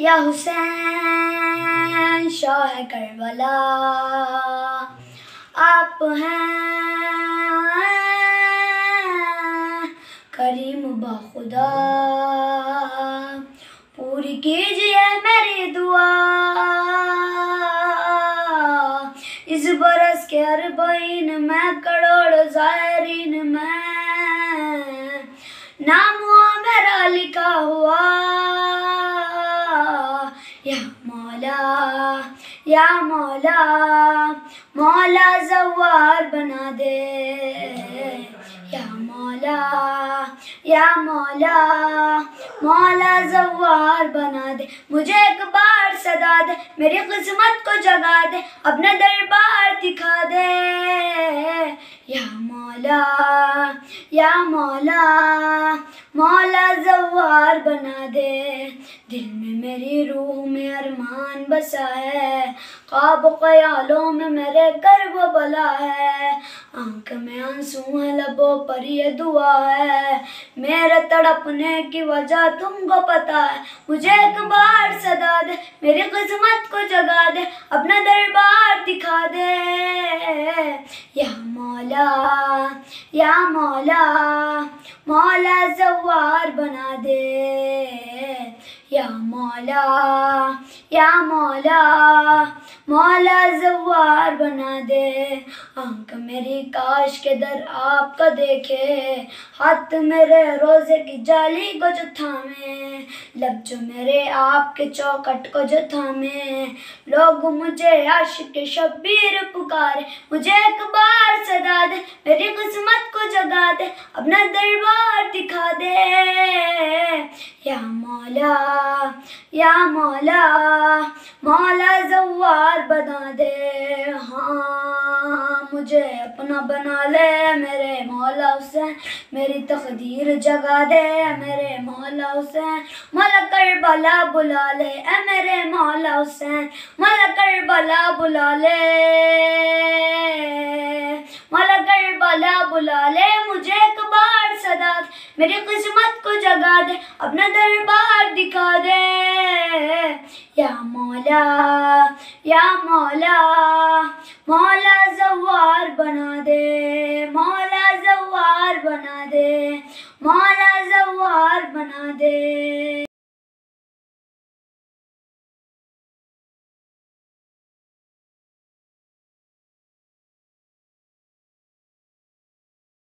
یا حسین شوہ کربلا آپ ہیں کریم بخدا پوری کیجئے میری دعا اس برس کے اربعین میں کروڑ زائرین میں یا مولا مولا زوار بنا دے یا مولا یا مولا مولا زوار بنا دے مجھے ایک بار صدا دے میری قسمت کو جگا دے اپنا دربار دکھا دے یا مولا مولا یا مولا مولا زوار بنا دے دل میں میری روح میں ارمان بسا ہے خواب و خیالوں میں میرے گھر و بلا ہے آنکھ میں آنسو ہیں لبوں پر یہ دعا ہے میرے تڑپنے کی وجہ تم کو پتا ہے مجھے ایک بار صدا دے میری قسمت کو جگا دے اپنا دربار دکھا دے یا مولا یا مولا مولا زوار بنا دے یا مولا یا مولا مولا زوار بنا دے آنکھ میری کاش کے در آپ کو دیکھے ہاتھ میرے روزے کی جالی کو تھامے لب جو میرے آپ کے چوکٹ کو جو تھامے لوگ مجھے عاشق شبیر پکارے مجھے ایک بار صدا دے میری قسمت کو جگا دے اپنا دربار دکھا دے یا مولا یا مولا مولا زوار بنا دے ہاں مجھے اپنا بنا لے میرے مولا حسین میری تقدیر جگا دے میرے مولا حسین ملکر بلا بلا لے میرے مولا ملک ملکر بلا بلا لے مجھے اخبار صدا دے میری قسمت کو جگا دے اپنا دربار دکھا دے یا مولا یا مولا مولا زوار بنا دے